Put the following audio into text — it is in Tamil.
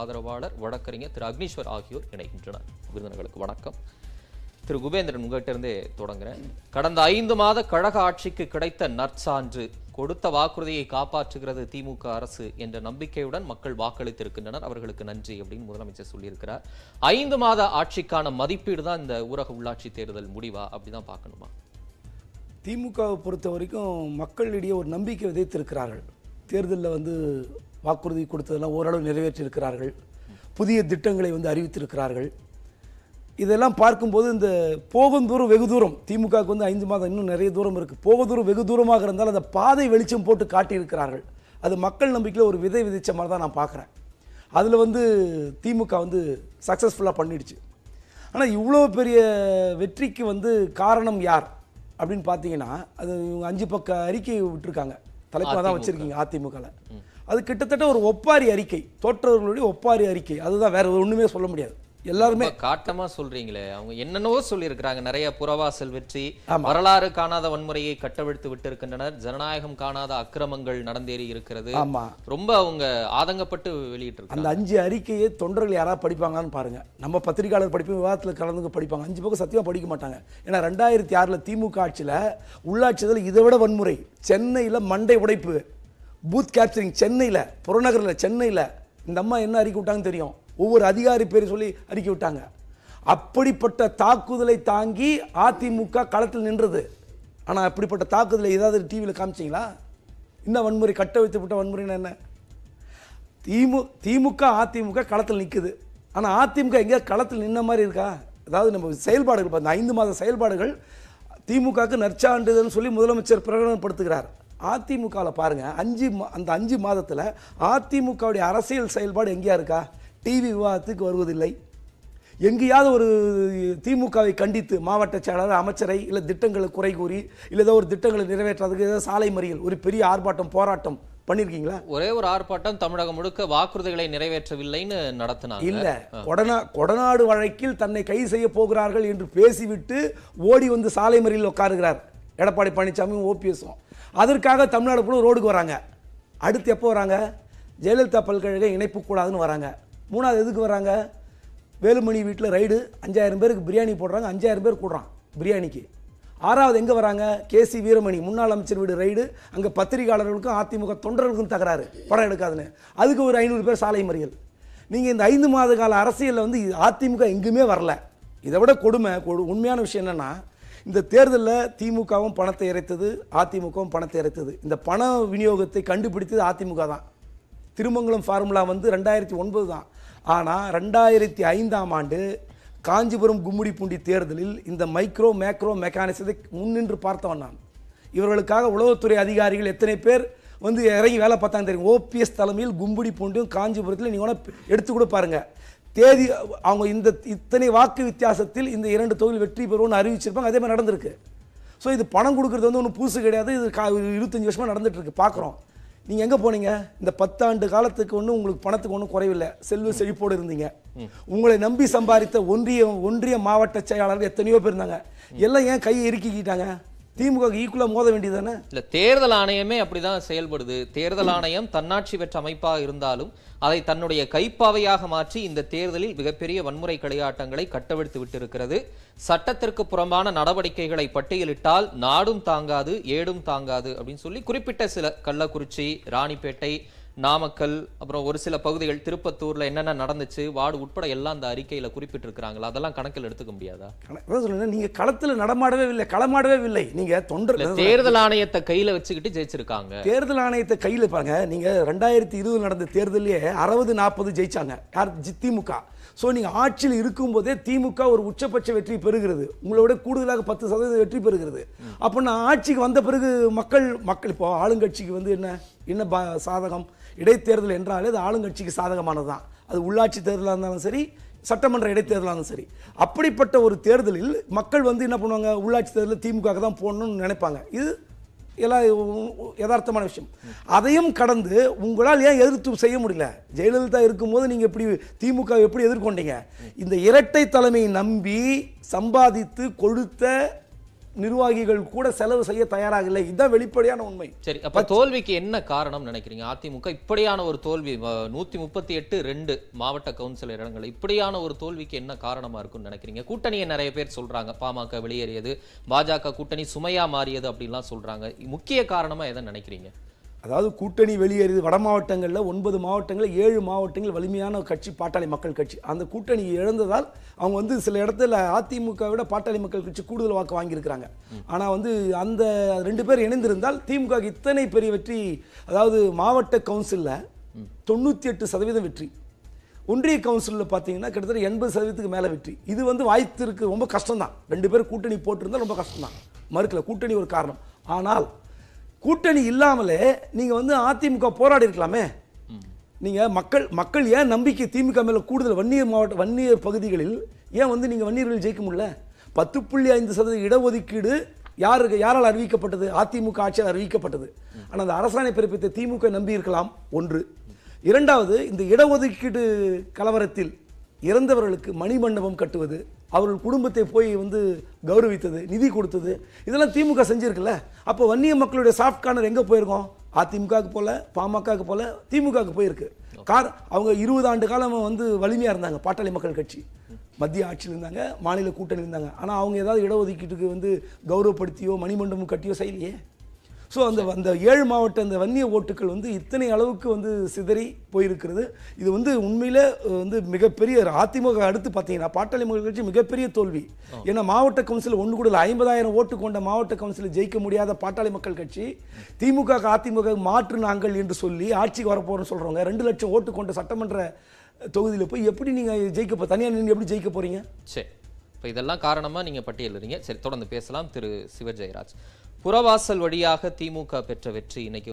ஆதரவாளர் வழக்கறிஞர் திரு அக்னீஸ்வர் ஆகியோர் இணைகின்றனர் விருந்தினர்களுக்கு வணக்கம் திரு குபேந்திரன் இருந்தே தொடங்குகிறேன் கடந்த ஐந்து மாத கழக ஆட்சிக்கு கிடைத்த நற்சான்று கொடுத்த வாக்குறுதியை காப்பாற்றுகிறது திமுக அரசு என்ற நம்பிக்கையுடன் மக்கள் வாக்களித்திருக்கின்றனர் அவர்களுக்கு நன்றி அப்படின்னு முதலமைச்சர் சொல்லியிருக்கிறார் ஐந்து மாத ஆட்சிக்கான மதிப்பீடு தான் இந்த ஊரக உள்ளாட்சி தேர்தல் முடிவா அப்படிதான் பார்க்கணுமா திமுகவை பொறுத்த வரைக்கும் மக்களிடையே ஒரு நம்பிக்கை விதைத்திருக்கிறார்கள் தேர்தலில் வந்து வாக்குறுதி கொடுத்ததெல்லாம் ஓரளவு நிறைவேற்றியிருக்கிறார்கள் புதிய திட்டங்களை வந்து அறிவித்திருக்கிறார்கள் இதெல்லாம் பார்க்கும்போது இந்த போகும் தூரம் வெகு தூரம் திமுகவுக்கு வந்து ஐந்து மாதம் இன்னும் நிறைய தூரம் இருக்குது போக தூரம் வெகு தூரமாக இருந்தால் அந்த பாதை வெளிச்சம் போட்டு காட்டியிருக்கிறார்கள் அது மக்கள் நம்பிக்கையில் ஒரு விதை விதைச்ச மாதிரி தான் நான் பார்க்குறேன் அதில் வந்து திமுக வந்து சக்ஸஸ்ஃபுல்லாக பண்ணிடுச்சு ஆனால் இவ்வளோ பெரிய வெற்றிக்கு வந்து காரணம் யார் அப்படின்னு பார்த்தீங்கன்னா அது இவங்க அஞ்சு பக்க அறிக்கை விட்டுருக்காங்க தலைப்பாக தான் வச்சுருக்கீங்க அதிமுகவில் அது கிட்டத்தட்ட ஒரு ஒப்பாரி அறிக்கை தோற்றவர்களுடைய ஒப்பாரி அறிக்கை அதுதான் வேற ஒன்றுமே சொல்ல முடியாது எல்லாருமே காட்டமா சொல்றீங்களே அவங்க என்னென்னவோ சொல்லியிருக்கிறாங்க நிறைய புறவாசல் வெற்றி வரலாறு காணாத வன்முறையை கட்டவிழ்த்து விட்டு இருக்கின்றனர் ஜனநாயகம் காணாத அக்கிரமங்கள் நடந்தேறி இருக்கிறது ஆமா ரொம்ப அவங்க ஆதங்கப்பட்டு வெளியிட்டு அந்த அஞ்சு அறிக்கையை தொண்டர்கள் யாராவது படிப்பாங்கன்னு பாருங்க நம்ம பத்திரிகையாளர் படிப்பு விவாதத்தில் கலந்து படிப்பாங்க அஞ்சு பக்கம் சத்தியமா படிக்க மாட்டாங்க ஏன்னா ரெண்டாயிரத்தி ஆறுல திமுக ஆட்சியில் உள்ளாட்சியில் இதை விட வன்முறை சென்னையில் மண்டை உடைப்பு பூத் கேப்சரிங் சென்னையில் புறநகரில் சென்னையில் இந்த அம்மா என்ன அறிக்கை விட்டாங்கன்னு தெரியும் ஒவ்வொரு அதிகாரி பேர் சொல்லி அறிக்கை விட்டாங்க அப்படிப்பட்ட தாக்குதலை தாங்கி அதிமுக களத்தில் நின்றது ஆனால் அப்படிப்பட்ட தாக்குதலை ஏதாவது டிவியில் காமிச்சிங்களா என்ன வன்முறை கட்ட வைத்து விட்ட வன்முறைன்னு என்ன திமு திமுக அதிமுக களத்தில் நிற்குது ஆனால் அதிமுக எங்கேயா களத்தில் நின்ன மாதிரி இருக்கா அதாவது நம்ம செயல்பாடுகள் அந்த ஐந்து மாத செயல்பாடுகள் திமுகவுக்கு நற்சான்றிதழ்னு சொல்லி முதலமைச்சர் பிரகடனப்படுத்துகிறார் அதிமுகவில் பாருங்கள் அஞ்சு அந்த அஞ்சு மாதத்தில் அதிமுகவுடைய அரசியல் செயல்பாடு எங்கேயா இருக்கா டிவி விவாதத்துக்கு வருவதில்லை எங்கேயாவது ஒரு திமுகவை கண்டித்து மாவட்ட செயலாளர் அமைச்சரை இல்லை திட்டங்களை குறை கூறி இல்லை ஏதோ ஒரு திட்டங்களை நிறைவேற்றுறதுக்கு ஏதோ சாலை மறியல் ஒரு பெரிய ஆர்ப்பாட்டம் போராட்டம் பண்ணிருக்கீங்களா ஒரே ஒரு ஆர்ப்பாட்டம் தமிழகம் முழுக்க வாக்குறுதிகளை நிறைவேற்றவில்லைன்னு நடத்தினா இல்ல கொடநா கொடநாடு வழக்கில் தன்னை கைது செய்ய போகிறார்கள் என்று பேசிவிட்டு ஓடி வந்து சாலை மறியல் உட்காருகிறார் எடப்பாடி பழனிசாமியும் ஓபிஎஸும் அதற்காக தமிழ்நாடு போல ரோடுக்கு வராங்க அடுத்து எப்போ வராங்க ஜெயலலிதா பல்கழக இணைப்பு கூடாதுன்னு வராங்க மூணாவது எதுக்கு வராங்க வேலுமணி வீட்டில் ரைடு அஞ்சாயிரம் பேருக்கு பிரியாணி போடுறாங்க அஞ்சாயிரம் பேர் கூடுறான் பிரியாணிக்கு ஆறாவது எங்கே வராங்க கே சி வீரமணி முன்னாள் அமைச்சர் வீடு ரைடு அங்கே பத்திரிகையாளர்களுக்கும் அதிமுக தொண்டர்களுக்கும் தகராறு படம் எடுக்காதுன்னு அதுக்கு ஒரு ஐநூறு பேர் சாலை மறியல் நீங்கள் இந்த ஐந்து மாத கால அரசியலில் வந்து அதிமுக எங்குமே வரல இதை விட கொடுமை உண்மையான விஷயம் என்னென்னா இந்த தேர்தலில் திமுகவும் பணத்தை இறைத்தது அதிமுகவும் பணத்தை இறைத்தது இந்த பண விநியோகத்தை கண்டுபிடித்தது அதிமுக தான் திருமங்கலம் ஃபார்முலா வந்து ரெண்டாயிரத்தி ஒன்பது தான் ஆனால் ரெண்டாயிரத்தி ஐந்தாம் ஆண்டு காஞ்சிபுரம் பூண்டி தேர்தலில் இந்த மைக்ரோ மேக்ரோ மெக்கானிசத்தை முன்னின்று பார்த்தவன் நான் இவர்களுக்காக உளவுத்துறை அதிகாரிகள் எத்தனை பேர் வந்து இறங்கி வேலை பார்த்தாங்க தெரியும் ஓபிஎஸ் தலைமையில் கும்புடி பூண்டியும் காஞ்சிபுரத்தில் நீங்கள் வேணால் எடுத்து கொடுப்பாருங்க பாருங்கள் தேதி அவங்க இந்த இத்தனை வாக்கு வித்தியாசத்தில் இந்த இரண்டு தொகுதியில் வெற்றி பெறுவோம்னு அறிவிச்சிருப்பாங்க அதே மாதிரி நடந்திருக்கு ஸோ இது பணம் கொடுக்குறது வந்து ஒன்றும் புதுசு கிடையாது இது கா இருபத்தஞ்சி வருஷமாக நடந்துகிட்ருக்கு பார்க்குறோம் நீங்கள் எங்கே போனீங்க இந்த பத்தாண்டு காலத்துக்கு ஒன்றும் உங்களுக்கு பணத்துக்கு ஒன்றும் குறைவில்லை செல்வ செழிப்போடு இருந்தீங்க உங்களை நம்பி சம்பாதித்த ஒன்றிய ஒன்றிய மாவட்ட செயலாளர்கள் எத்தனையோ பேர் இருந்தாங்க எல்லாம் ஏன் கையை இறுக்கிக்கிட்டாங்க திமுக ஈக்குவலாக மோத வேண்டியது தானே இல்லை தேர்தல் ஆணையமே அப்படிதான் செயல்படுது தேர்தல் ஆணையம் தன்னாட்சி பெற்ற அமைப்பாக இருந்தாலும் அதை தன்னுடைய கைப்பாவையாக மாற்றி இந்த தேர்தலில் மிகப்பெரிய வன்முறை களியாட்டங்களை கட்டவிழ்த்து விட்டிருக்கிறது சட்டத்திற்கு புறம்பான நடவடிக்கைகளை பட்டியலிட்டால் நாடும் தாங்காது ஏடும் தாங்காது அப்படின்னு சொல்லி குறிப்பிட்ட சில கள்ளக்குறிச்சி ராணிப்பேட்டை நாமக்கல் அப்புறம் ஒரு சில பகுதிகள் திருப்பத்தூரில் என்னென்ன நடந்துச்சு வார்டு உட்பட எல்லாம் அந்த அறிக்கையில் குறிப்பிட்டிருக்கிறாங்களா அதெல்லாம் கணக்கில் எடுத்துக்க முடியாதா சொல்லுங்க நீங்கள் களத்தில் நடமாடவே இல்லை களமாடவே இல்லை நீங்கள் தொண்டர் தேர்தல் ஆணையத்தை கையில் வச்சுக்கிட்டு ஜெயிச்சிருக்காங்க தேர்தல் ஆணையத்தை கையில் பாருங்க நீங்கள் ரெண்டாயிரத்தி இருபது நடந்த தேர்தலே அறுபது நாற்பது ஜெயிச்சாங்க யார் திமுக ஸோ நீங்கள் ஆட்சியில் இருக்கும்போதே திமுக ஒரு உச்சபட்ச வெற்றி பெறுகிறது உங்களோட கூடுதலாக பத்து சதவீதம் வெற்றி பெறுகிறது அப்போ நான் ஆட்சிக்கு வந்த பிறகு மக்கள் மக்கள் இப்போ ஆளுங்கட்சிக்கு வந்து என்ன என்ன சாதகம் இடைத்தேர்தல் என்றாலே அது ஆளுங்கட்சிக்கு சாதகமானது தான் அது உள்ளாட்சி தேர்தலாக இருந்தாலும் சரி சட்டமன்ற இடைத்தேர்தலாக இருந்தாலும் சரி அப்படிப்பட்ட ஒரு தேர்தலில் மக்கள் வந்து என்ன பண்ணுவாங்க உள்ளாட்சி தேர்தலில் திமுக தான் போடணும்னு நினைப்பாங்க இது எல்லாம் யதார்த்தமான விஷயம் அதையும் கடந்து உங்களால் ஏன் எதிர்த்து செய்ய முடியல ஜெயலலிதா இருக்கும்போது நீங்கள் எப்படி திமுக எப்படி எதிர்கொண்டீங்க இந்த இரட்டை தலைமையை நம்பி சம்பாதித்து கொடுத்த நிர்வாகிகள் கூட செலவு செய்ய தயாராக இல்லை இதுதான் வெளிப்படையான உண்மை சரி அப்ப தோல்விக்கு என்ன காரணம் நினைக்கிறீங்க அதிமுக இப்படியான ஒரு தோல்வி நூத்தி முப்பத்தி எட்டு ரெண்டு மாவட்ட கவுன்சில் இடங்கள் இப்படியான ஒரு தோல்விக்கு என்ன காரணமா இருக்கும்னு நினைக்கிறீங்க கூட்டணியை நிறைய பேர் சொல்றாங்க பாமக வெளியேறியது பாஜக கூட்டணி சுமையா மாறியது அப்படின்லாம் சொல்றாங்க முக்கிய காரணமா எதை நினைக்கிறீங்க அதாவது கூட்டணி வெளியேறியது வட மாவட்டங்களில் ஒன்பது மாவட்டங்களில் ஏழு மாவட்டங்கள் வலிமையான கட்சி பாட்டாளி மக்கள் கட்சி அந்த கூட்டணி இழந்ததால் அவங்க வந்து சில இடத்துல அதிமுக விட பாட்டாளி மக்கள் கட்சி கூடுதல் வாக்கு வாங்கியிருக்கிறாங்க ஆனால் வந்து அந்த ரெண்டு பேர் இணைந்திருந்தால் திமுக இத்தனை பெரிய வெற்றி அதாவது மாவட்ட கவுன்சிலில் தொண்ணூற்றி எட்டு சதவீதம் வெற்றி ஒன்றிய கவுன்சிலில் பார்த்தீங்கன்னா கிட்டத்தட்ட எண்பது சதவீதத்துக்கு மேலே வெற்றி இது வந்து வாய்த்திருக்கு ரொம்ப கஷ்டம் தான் ரெண்டு பேரும் கூட்டணி போட்டிருந்தால் ரொம்ப கஷ்டம் தான் மறுக்கல கூட்டணி ஒரு காரணம் ஆனால் கூட்டணி இல்லாமலே நீங்கள் வந்து அதிமுக போராடி இருக்கலாமே நீங்கள் மக்கள் மக்கள் ஏன் நம்பிக்கை திமுக மேலே கூடுதல் வன்னியர் மாவட்ட வன்னியர் பகுதிகளில் ஏன் வந்து நீங்கள் வன்னியர்களில் ஜெயிக்க முடியல பத்து புள்ளி ஐந்து சதவீத இடஒதுக்கீடு யாருக்கு யாரால் அறிவிக்கப்பட்டது அதிமுக ஆட்சியால் அறிவிக்கப்பட்டது ஆனால் அந்த அரசாணை பிறப்பித்த திமுக நம்பி இருக்கலாம் ஒன்று இரண்டாவது இந்த இடஒதுக்கீடு கலவரத்தில் இறந்தவர்களுக்கு மணிமண்டபம் கட்டுவது அவர்கள் குடும்பத்தை போய் வந்து கௌரவித்தது நிதி கொடுத்தது இதெல்லாம் திமுக செஞ்சிருக்குல்ல அப்போ வன்னிய மக்களுடைய சாஃப்ட் கார்னர் எங்கே போயிருக்கோம் அதிமுகவுக்கு போல பாமகவுக்கு போல திமுகவுக்கு போயிருக்கு கார் அவங்க இருபது ஆண்டு காலம் வந்து வலிமையாக இருந்தாங்க பாட்டாளி மக்கள் கட்சி மத்திய ஆட்சியில் இருந்தாங்க மாநில கூட்டணி இருந்தாங்க ஆனால் அவங்க ஏதாவது இடஒதுக்கீட்டுக்கு வந்து கௌரவப்படுத்தியோ மணிமண்டபம் கட்டியோ செய்யலையே ஸோ அந்த அந்த ஏழு மாவட்ட அந்த வன்னிய ஓட்டுகள் வந்து இத்தனை அளவுக்கு வந்து சிதறி போயிருக்கிறது இது வந்து உண்மையில் வந்து மிகப்பெரிய அதிமுக அடுத்து பார்த்தீங்கன்னா பாட்டாளி மக்கள் கட்சி மிகப்பெரிய தோல்வி ஏன்னா மாவட்ட கவுன்சில் ஒன்று கூட ஐம்பதாயிரம் ஓட்டு கொண்ட மாவட்ட கவுன்சிலில் ஜெயிக்க முடியாத பாட்டாளி மக்கள் கட்சி திமுக அதிமுக மாற்று நாங்கள் என்று சொல்லி ஆட்சிக்கு வரப்போகிறோம்னு சொல்கிறவங்க ரெண்டு லட்சம் ஓட்டு கொண்ட சட்டமன்ற தொகுதியில் போய் எப்படி நீங்கள் ஜெயிக்க போ தனியாக நீங்கள் எப்படி ஜெயிக்க போகிறீங்க சரி இப்போ இதெல்லாம் காரணமாக நீங்கள் பட்டியலிடுறீங்க சரி தொடர்ந்து பேசலாம் திரு சிவ ஜெயராஜ் புறவாசல் வழியாக திமுக பெற்ற வெற்றி இன்னைக்கு